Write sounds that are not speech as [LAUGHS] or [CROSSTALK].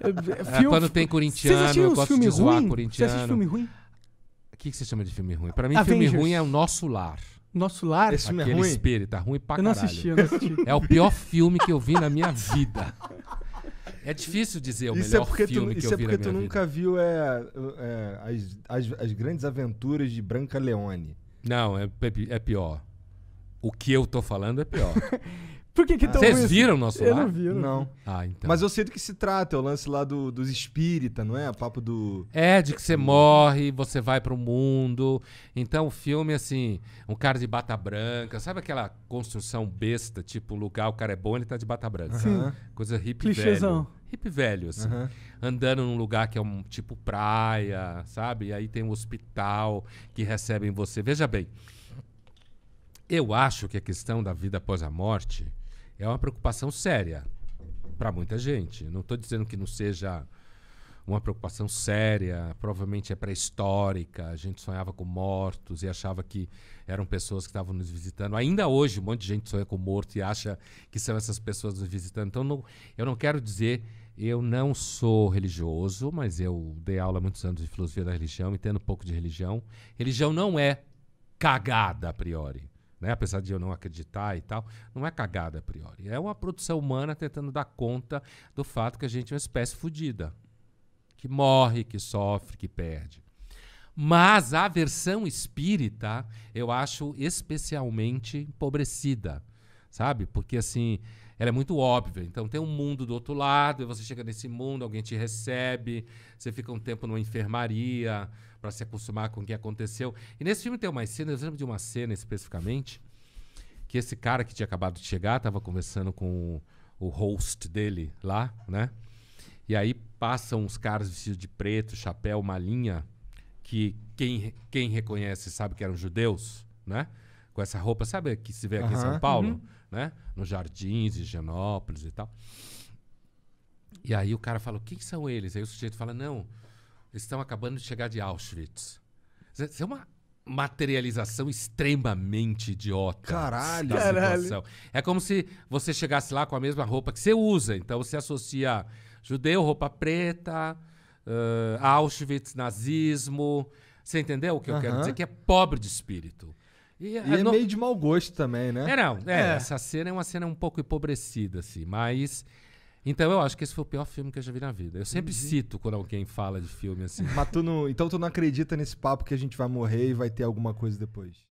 É, é, é Quando tem corintiano, eu gosto de zoar ruim? corintiano. Você assiste filme ruim? O que, que você chama de filme ruim? Pra mim, ah, Avengers. filme ruim é o Nosso Lar. Nosso Lar? Esse filme é Aquele é ruim? espelho, tá ruim pra caralho. Eu não assisti, eu não assisti. É o pior filme que eu vi na minha vida. É difícil dizer o isso melhor é filme tu, que eu vi na minha vida. Isso é porque tu nunca viu é, é as, as, as, grandes aventuras de Branca Leone. Não, é, é pior. O que eu tô falando é pior. [LAUGHS] Por que que Vocês assim? viram o nosso Eu não vi, não. Não. Ah, então. Mas eu sei do que se trata, é o lance lá do, dos espírita, não é? A papo do. É, de que você morre, você vai pro mundo. Então o filme, assim, um cara de bata branca, sabe aquela construção besta, tipo, o lugar, o cara é bom, ele tá de bata branca. Sim. Coisa hip velho. Hip velho, assim. Andando num lugar que é um tipo praia, sabe? E aí tem um hospital que recebem você. Veja bem. Eu acho que a questão da vida após a morte é uma preocupação séria para muita gente. Não estou dizendo que não seja uma preocupação séria, provavelmente é pré-histórica. A gente sonhava com mortos e achava que eram pessoas que estavam nos visitando. Ainda hoje, um monte de gente sonha com morto e acha que são essas pessoas nos visitando. Então, não, eu não quero dizer, eu não sou religioso, mas eu dei aula há muitos anos de filosofia da religião, entendo um pouco de religião. Religião não é cagada a priori né? apesar de eu não acreditar e tal, não é cagada a priori. É uma produção humana tentando dar conta do fato que a gente é uma espécie fodida, que morre, que sofre, que perde. Mas a versão espírita eu acho especialmente empobrecida, sabe? Porque assim ela é muito óbvia. Então tem um mundo do outro lado, e você chega nesse mundo, alguém te recebe, você fica um tempo numa enfermaria para se acostumar com o que aconteceu. E nesse filme tem umas cenas, eu lembro de uma cena especificamente, que esse cara que tinha acabado de chegar estava conversando com o host dele lá, né? E aí passam uns caras vestidos de preto, chapéu, malinha, que quem, quem reconhece sabe que eram judeus, né? com essa roupa, sabe que se vê aqui uhum. em São Paulo, uhum. né? Nos jardins, Genópolis e tal. E aí o cara fala, o que, que são eles? Aí o sujeito fala, não, eles estão acabando de chegar de Auschwitz. Isso é, é uma materialização extremamente idiota. Caralho, caralho. É como se você chegasse lá com a mesma roupa que você usa. Então você associa judeu, roupa preta, uh, Auschwitz, nazismo. Você entendeu o que uhum. eu quero dizer? Que é pobre de espírito. E, é e é no... meio de mau gosto também, né? É, não. É, é. Essa cena é uma cena um pouco empobrecida, assim. Mas. Então eu acho que esse foi o pior filme que eu já vi na vida. Eu sempre uhum. cito quando alguém fala de filme assim. Mas tu não... Então tu não acredita nesse papo que a gente vai morrer e vai ter alguma coisa depois?